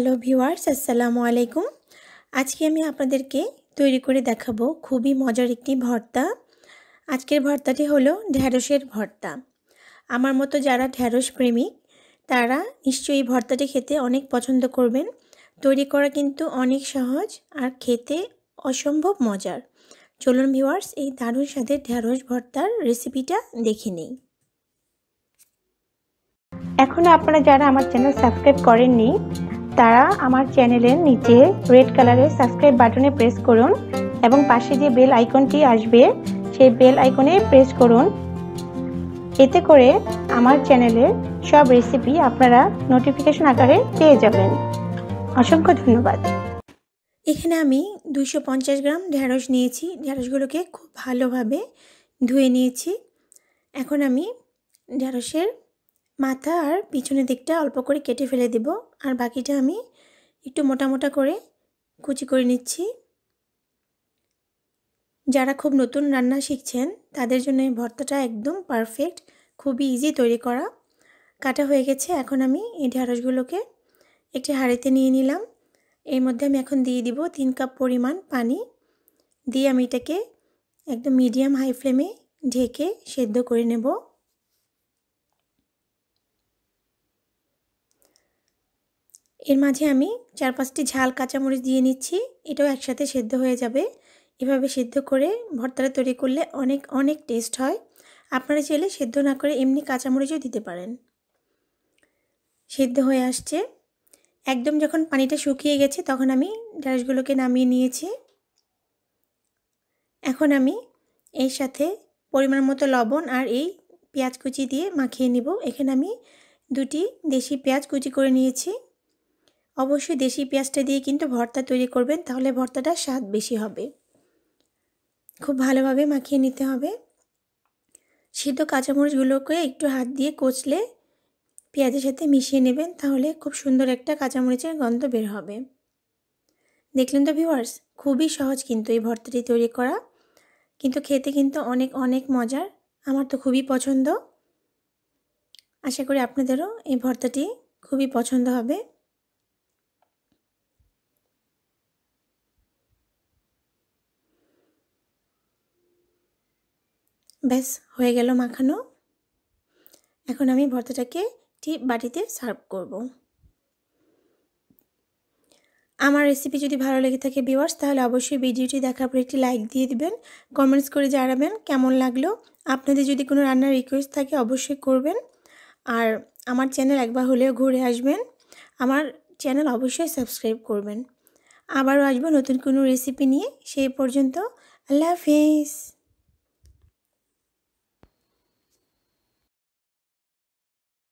Hello viewers আসসালামু আলাইকুম আজকে আমি আপনাদেরকে তৈরি করে দেখাবো খুবই মজার একটি ভর্তা আজকের ভর্তাটি হলো ঢ্যাঁড়সের ভর্তা আমার মতো যারা ঢ্যাঁড়স প্রেমিক তারা নিশ্চয়ই ভর্তাটি খেতে অনেক পছন্দ করবেন তৈরি করা কিন্তু অনেক সহজ আর খেতে অসম্ভব মজার চলুন ভিওয়ার্স এই দারুণ স্বাদের ঢ্যাঁড়স ভর্তার রেসিপিটা দেখে নেই এখনও আপনারা যারা আমার চ্যানেল সাবস্ক্রাইব করেননি তারা আমার চ্যানেলের নিচে রেড কালারের সাবস্ক্রাইব বাটনে প্রেস করুন এবং পাশে যে বেল আইকনটি আসবে সেই বেল আইকনে প্রেস করুন এতে করে আমার চ্যানেলের সব রেসিপি আপনারা নোটিফিকেশন আকারে পেয়ে যাবেন অসংখ্য ধন্যবাদ এখানে আমি দুইশো গ্রাম ঢ্যাঁড়স নিয়েছি ঢ্যাঁড়সগুলোকে খুব ভালোভাবে ধুয়ে নিয়েছি এখন আমি ঢ্যাঁড়সের মাথা আর পিছনের দিকটা অল্প করে কেটে ফেলে দেব আর বাকিটা আমি একটু মোটা মোটা করে কুচি করে নিচ্ছি যারা খুব নতুন রান্না শিখছেন তাদের জন্য এই ভর্তাটা একদম পারফেক্ট খুবই ইজি তৈরি করা কাটা হয়ে গেছে এখন আমি এই ঢ্যাঁড়সগুলোকে একটি হাঁড়িতে নিয়ে নিলাম এর মধ্যে আমি এখন দিয়ে দিব তিন কাপ পরিমাণ পানি দিয়ে আমি এটাকে একদম মিডিয়াম হাই ফ্লেমে ঢেকে সেদ্ধ করে নেবো এর মাঝে আমি চার পাঁচটি ঝাল কাঁচামরিচ দিয়ে নিচ্ছি এটাও একসাথে সেদ্ধ হয়ে যাবে এভাবে সেদ্ধ করে ভর্তাটা তৈরি করলে অনেক অনেক টেস্ট হয় আপনারা চাইলে সেদ্ধ না করে এমনি কাঁচামরিচও দিতে পারেন সেদ্ধ হয়ে আসছে একদম যখন পানিটা শুকিয়ে গেছে তখন আমি ঢ্যাঁড়সগুলোকে নামিয়ে নিয়েছি এখন আমি এর সাথে পরিমাণ মতো লবণ আর এই পেঁয়াজ কুচি দিয়ে মাখিয়ে নিব এখানে আমি দুটি দেশি পেঁয়াজ কুচি করে নিয়েছি অবশ্যই দেশি পেঁয়াজটা দিয়ে কিন্তু ভর্তা তৈরি করবেন তাহলে ভর্তাটা স্বাদ বেশি হবে খুব ভালোভাবে মাখিয়ে নিতে হবে সিদ্ধ কাঁচামরিচগুলোকে একটু হাত দিয়ে কচলে পেঁয়াজের সাথে মিশিয়ে নেবেন তাহলে খুব সুন্দর একটা কাঁচামরিচের গন্ধ বের হবে দেখলেন তো ভিউয়ার্স খুবই সহজ কিন্তু এই ভর্তাটি তৈরি করা কিন্তু খেতে কিন্তু অনেক অনেক মজার আমার তো খুবই পছন্দ আশা করি আপনাদেরও এই ভর্তাটি খুবই পছন্দ হবে ব্যাস হয়ে গেল মাখানো এখন আমি ভর্তাটাকে ঠিক বাটিতে সার্ভ করব। আমার রেসিপি যদি ভালো লেগে থাকে বিওয়ার্স তাহলে অবশ্যই ভিডিওটি দেখার পর একটি লাইক দিয়ে দিবেন কমেন্টস করে জানাবেন কেমন লাগলো আপনাদের যদি কোনো রান্নার রিকোয়েস্ট থাকে অবশ্যই করবেন আর আমার চ্যানেল একবার হলেও ঘুরে আসবেন আমার চ্যানেল অবশ্যই সাবস্ক্রাইব করবেন আবারও আসবো নতুন কোনো রেসিপি নিয়ে সেই পর্যন্ত আল্লাহ হাফিজ